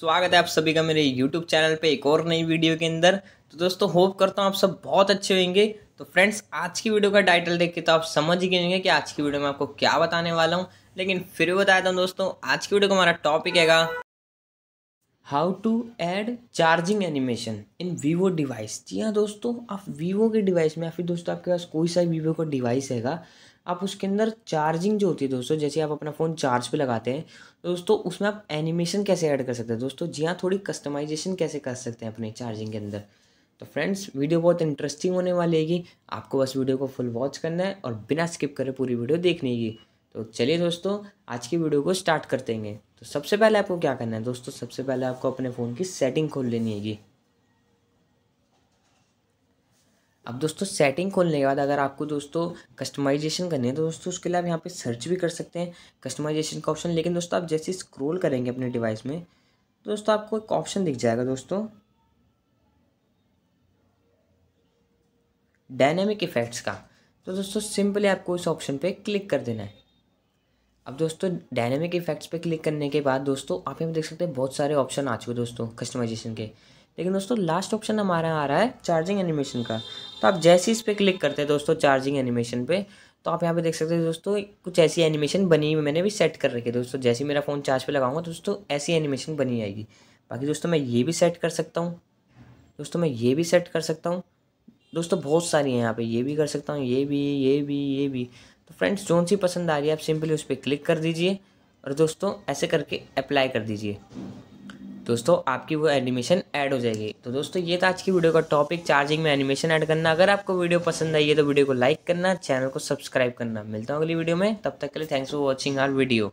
स्वागत है आप सभी का मेरे YouTube चैनल पे एक और नई वीडियो के अंदर तो दोस्तों होप करता हूँ आप सब बहुत अच्छे होंगे तो फ्रेंड्स आज की वीडियो का टाइटल देख के तो आप समझ गए होंगे कि आज की वीडियो में आपको क्या बताने वाला हूँ लेकिन फिर भी बताता हूँ दोस्तों आज की वीडियो का हमारा टॉपिक है how to add charging animation in Vivo device जी हाँ दोस्तों आप वीवो के डिवाइस में या फिर दोस्तों आपके पास कोई सा वीवो का डिवाइस हैगा आप उसके अंदर चार्जिंग जो होती है दोस्तों जैसे आप अपना फ़ोन चार्ज पे लगाते हैं दोस्तों उसमें आप एनिमेशन कैसे ऐड कर सकते हैं दोस्तों जी हाँ थोड़ी कस्टमाइजेशन कैसे कर सकते हैं अपने चार्जिंग के अंदर तो फ्रेंड्स वीडियो बहुत इंटरेस्टिंग होने वाली है आपको बस वीडियो को फुल वॉच करना है और बिना स्किप करे पूरी वीडियो देखने की तो चलिए दोस्तों आज की वीडियो को स्टार्ट कर देंगे तो सबसे पहले आपको क्या करना है दोस्तों सबसे पहले आपको अपने फ़ोन की सेटिंग खोल लेनी है अब दोस्तों सेटिंग खोलने के बाद अगर आपको दोस्तों कस्टमाइजेशन करनी है तो दोस्तों उसके लिए आप यहाँ पे सर्च भी कर सकते हैं कस्टमाइजेशन का ऑप्शन लेकिन दोस्तों आप जैसे स्क्रॉल करेंगे अपने डिवाइस में तो दोस्तों आपको एक ऑप्शन दिख जाएगा दोस्तों डायनेमिक इफेक्ट्स का तो दोस्तों सिंपली आपको इस ऑप्शन पे क्लिक कर देना है अब दोस्तों डायनेमिक इफेक्ट्स पे क्लिक करने के बाद दोस्तों आप यहाँ देख सकते हैं बहुत सारे ऑप्शन आ चुके दोस्तों कस्टमाइजेशन के लेकिन दोस्तों लास्ट ऑप्शन हमारा आ रहा है चार्जिंग एनिमेशन का तो आप जैसे इस पर क्लिक करते हैं दोस्तों चार्जिंग एनिमेशन पे तो आप यहाँ पे देख सकते हैं दोस्तों कुछ ऐसी एनिमेशन बनी हुई मैंने भी सेट कर रखी है दोस्तों जैसे मेरा फ़ोन चार्ज पे लगाऊंगा दोस्तों ऐसी एनिमेशन बनी आएगी बाकी दोस्तों मैं ये भी सेट कर सकता हूँ दोस्तों मैं ये भी सेट कर सकता हूँ दोस्तों बहुत सारी हैं यहाँ पे ये भी कर सकता हूँ ये भी ये भी ये भी फ्रेंड्स जो सी पसंद आ रही है आप सिंपली उस पर क्लिक कर दीजिए और दोस्तों ऐसे करके अप्लाई कर दीजिए दोस्तों आपकी वो एनिमेशन ऐड हो जाएगी तो दोस्तों ये था आज की वीडियो का टॉपिक चार्जिंग में एनिमेशन ऐड करना अगर आपको वीडियो पसंद आई है तो वीडियो को लाइक करना चैनल को सब्सक्राइब करना मिलता हूँ अगली वीडियो में तब तक के लिए thanks for watching our video